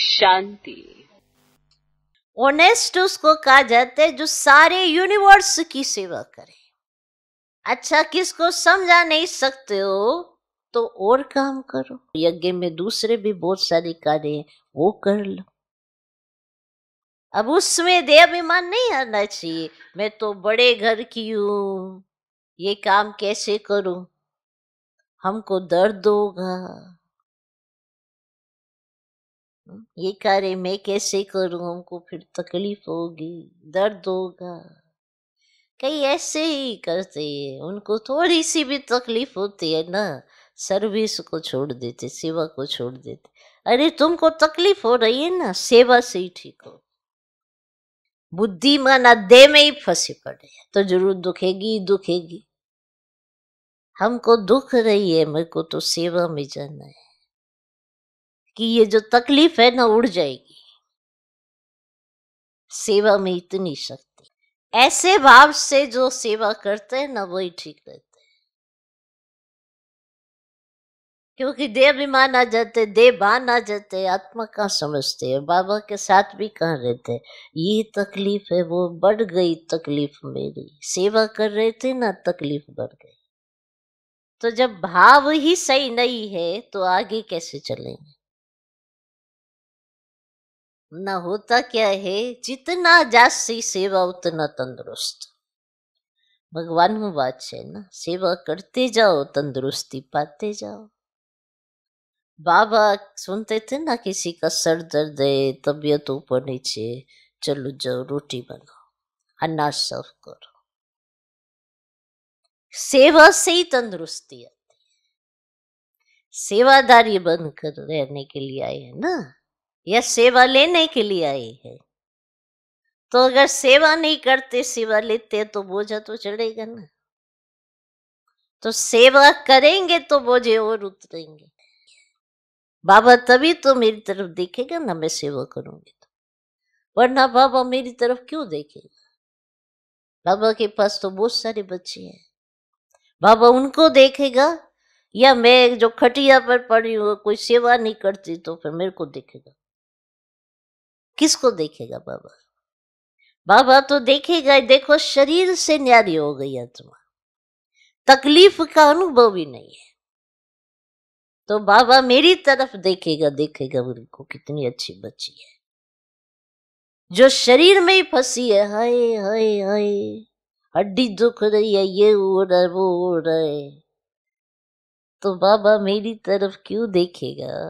शांति honest उसको कहा जाता है जो सारे यूनिवर्स की सेवा करे अच्छा किसको समझा नहीं सकते हो तो और काम करो यज्ञ में दूसरे भी बहुत सारे कार्य हैं वो कर लो अब उसमें दे अभिमान नहीं आना चाहिए मैं तो बड़े घर की हूं ये काम कैसे करूं हमको दर्द होगा ये कार्य मैं कैसे करूं हमको फिर तकलीफ होगी दर्द होगा कई ऐसे ही करते हैं उनको थोड़ी सी भी तकलीफ होती है ना सर्विस को छोड़ देते सेवा को छोड़ देते अरे तुमको तकलीफ हो रही है ना सेवा से ही ठीक हो बुद्धिमान अध्यय में ही फंसे पड़े तो जरूर दुखेगी दुखेगी हमको दुख रही है मेरे को तो सेवा में जाना है कि ये जो तकलीफ है ना उड़ जाएगी सेवा में इतनी शक्ति ऐसे भाव से जो सेवा करते हैं ना वही ठीक रहते हैं क्योंकि दे अभिमान आ जाते दे बान आ जाते आत्मा कहाँ समझते हैं बाबा के साथ भी कहाँ रहते ये तकलीफ है वो बढ़ गई तकलीफ मेरी सेवा कर रहे थे ना तकलीफ बढ़ गई तो जब भाव ही सही नहीं है तो आगे कैसे चलेंगे ना होता क्या है जितना जास्ती सेवा उतना तंदुरुस्त भगवान हूँ बात है ना सेवा करते जाओ तंदुरुस्ती पाते जाओ बाबा सुनते थे ना किसी का सर दर्द है तबियत ऊपर नीचे चलो जाओ रोटी बनाओ अनाज सर्व करो सेवा से ही तंदुरुस्ती आती है सेवादारी बंद कर रहने के लिए आए है ना या सेवा लेने के लिए आई है तो अगर सेवा नहीं करते सेवा लेते तो बोझा तो चढ़ेगा ना तो सेवा करेंगे तो बोझे और उतरेंगे बाबा तभी तो मेरी तरफ देखेगा ना मैं सेवा करूंगी तो वरना बाबा मेरी तरफ क्यों देखेगा बाबा के पास तो बहुत सारे बच्चे हैं बाबा उनको देखेगा या मैं जो खटिया पर पड़ी हूँ कोई सेवा नहीं करती तो फिर मेरे को देखेगा किसको देखेगा बाबा बाबा तो देखेगा देखो शरीर से न्यारी हो गई आत्मा तकलीफ का अनुभव भी नहीं है तो बाबा मेरी तरफ देखेगा देखेगा उनको कितनी अच्छी बच्ची है जो शरीर में ही फंसी है हाय हाय हाय हड्डी दुख रही है ये हो रहा है वो हो रहा है तो बाबा मेरी तरफ क्यों देखेगा